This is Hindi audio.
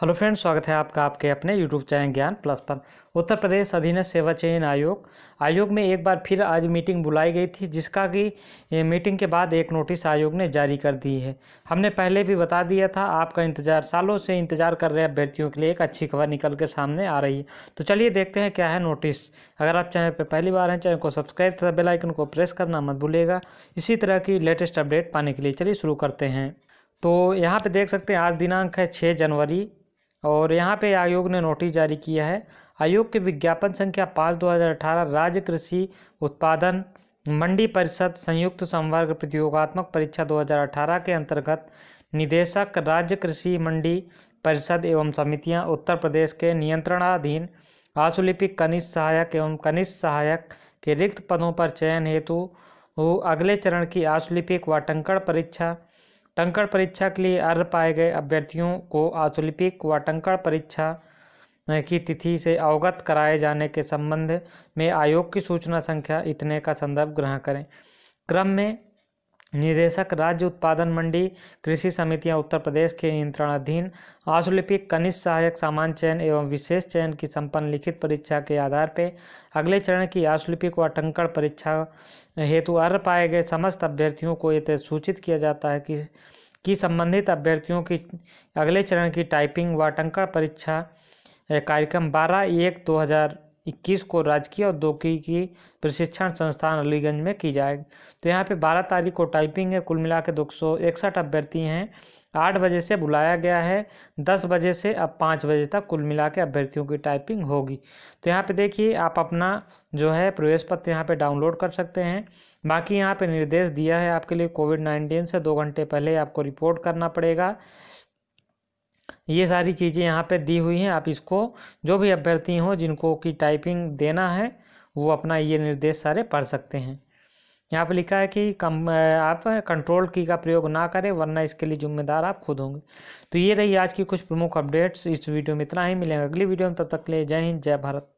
हेलो फ्रेंड्स स्वागत है आपका आपके अपने यूट्यूब चैनल ज्ञान प्लस पर उत्तर प्रदेश अधीन सेवा चयन आयोग आयोग में एक बार फिर आज मीटिंग बुलाई गई थी जिसका कि मीटिंग के बाद एक नोटिस आयोग ने जारी कर दी है हमने पहले भी बता दिया था आपका इंतजार सालों से इंतजार कर रहे अभ्यर्थियों के लिए एक अच्छी खबर निकल के सामने आ रही है तो चलिए देखते हैं क्या है नोटिस अगर आप चैनल पर पहली बार हैं चैनल को सब्सक्राइब तथा बेलाइकन को प्रेस करना मत भूलेगा इसी तरह की लेटेस्ट अपडेट पाने के लिए चलिए शुरू करते हैं तो यहाँ पर देख सकते हैं आज दिनांक है छः जनवरी और यहाँ पे आयोग ने नोटिस जारी किया है आयोग के विज्ञापन संख्या पाँच दो हज़ार अठारह राज्य कृषि उत्पादन मंडी परिषद संयुक्त संवर्ग प्रतियोगात्मक परीक्षा 2018 के अंतर्गत निदेशक राज्य कृषि मंडी परिषद एवं समितियां उत्तर प्रदेश के नियंत्रणाधीन आशुलिपिक कनिष्ठ सहायक एवं कनिष्ठ सहायक के रिक्त पदों पर चयन हेतु अगले चरण की आशुलिपिक व टंकड़ परीक्षा टंकड़ परीक्षा के लिए अर्ह पाए गए अभ्यर्थियों को आसोलिपिक व टंकड़ परीक्षा की तिथि से अवगत कराए जाने के संबंध में आयोग की सूचना संख्या इतने का संदर्भ ग्रहण करें क्रम में निदेशक राज्य उत्पादन मंडी कृषि समितियां उत्तर प्रदेश के नियंत्रणाधीन आशुलिपिक कनिष्ठ सहायक सामान चयन एवं विशेष चयन की संपन्न लिखित परीक्षा के आधार पर अगले चरण की आशुलिपिक व टंकड़ परीक्षा हेतु अर् पाए गए समस्त अभ्यर्थियों को ये सूचित किया जाता है कि कि संबंधित अभ्यर्थियों की अगले चरण की टाइपिंग व टंकड़ परीक्षा कार्यक्रम बारह एक दो हज़ार इक्कीस को राजकीय और दो की, की प्रशिक्षण संस्थान अलीगंज में की जाएगी तो यहाँ पे बारह तारीख को टाइपिंग है कुल मिला के दो सौ इकसठ अभ्यर्थी हैं आठ बजे से बुलाया गया है दस बजे से अब पाँच बजे तक कुल मिला के अभ्यर्थियों की टाइपिंग होगी तो यहाँ पे देखिए आप अपना जो है प्रवेश पत्र यहाँ पे डाउनलोड कर सकते हैं बाकी यहाँ पे निर्देश दिया है आपके लिए कोविड नाइन्टीन से दो घंटे पहले आपको रिपोर्ट करना पड़ेगा ये सारी चीज़ें यहाँ पे दी हुई हैं आप इसको जो भी अभ्यर्थी हों जिनको की टाइपिंग देना है वो अपना ये निर्देश सारे पढ़ सकते हैं यहाँ पे लिखा है कि कम आप कंट्रोल की का प्रयोग ना करें वरना इसके लिए जिम्मेदार आप खुद होंगे तो ये रही आज की कुछ प्रमुख अपडेट्स इस वीडियो में इतना ही मिलेंगे अगली वीडियो में तब तक के लिए जय हिंद जय भारत